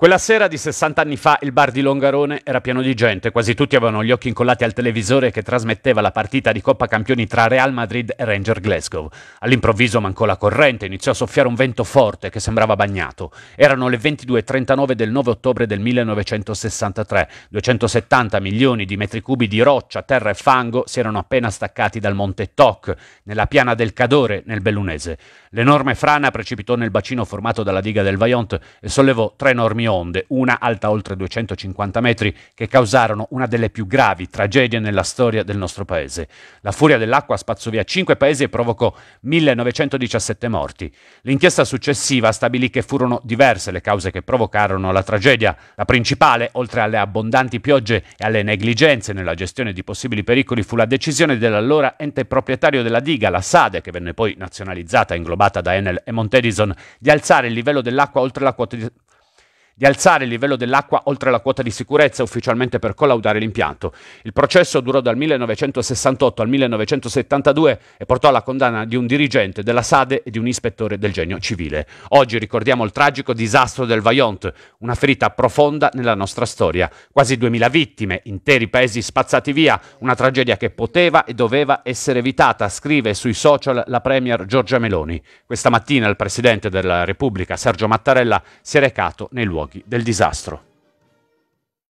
Quella sera di 60 anni fa il bar di Longarone era pieno di gente, quasi tutti avevano gli occhi incollati al televisore che trasmetteva la partita di Coppa Campioni tra Real Madrid e Ranger Glasgow. All'improvviso mancò la corrente, iniziò a soffiare un vento forte che sembrava bagnato. Erano le 22.39 del 9 ottobre del 1963. 270 milioni di metri cubi di roccia, terra e fango si erano appena staccati dal monte Toc, nella piana del Cadore, nel Bellunese. L'enorme frana precipitò nel bacino formato dalla diga del Vaillant e sollevò tre enormi onde, una alta oltre 250 metri, che causarono una delle più gravi tragedie nella storia del nostro paese. La furia dell'acqua spazzò via cinque paesi e provocò 1917 morti. L'inchiesta successiva stabilì che furono diverse le cause che provocarono la tragedia. La principale, oltre alle abbondanti piogge e alle negligenze nella gestione di possibili pericoli, fu la decisione dell'allora ente proprietario della diga, la Sade, che venne poi nazionalizzata e inglobata da Enel e Montedison, di alzare il livello dell'acqua oltre la quota di di alzare il livello dell'acqua oltre la quota di sicurezza ufficialmente per collaudare l'impianto. Il processo durò dal 1968 al 1972 e portò alla condanna di un dirigente della SADE e di un ispettore del genio civile. Oggi ricordiamo il tragico disastro del Vaillant, una ferita profonda nella nostra storia. Quasi 2000 vittime, interi paesi spazzati via, una tragedia che poteva e doveva essere evitata, scrive sui social la Premier Giorgia Meloni. Questa mattina il Presidente della Repubblica, Sergio Mattarella, si è recato nei luoghi giochi del disastro.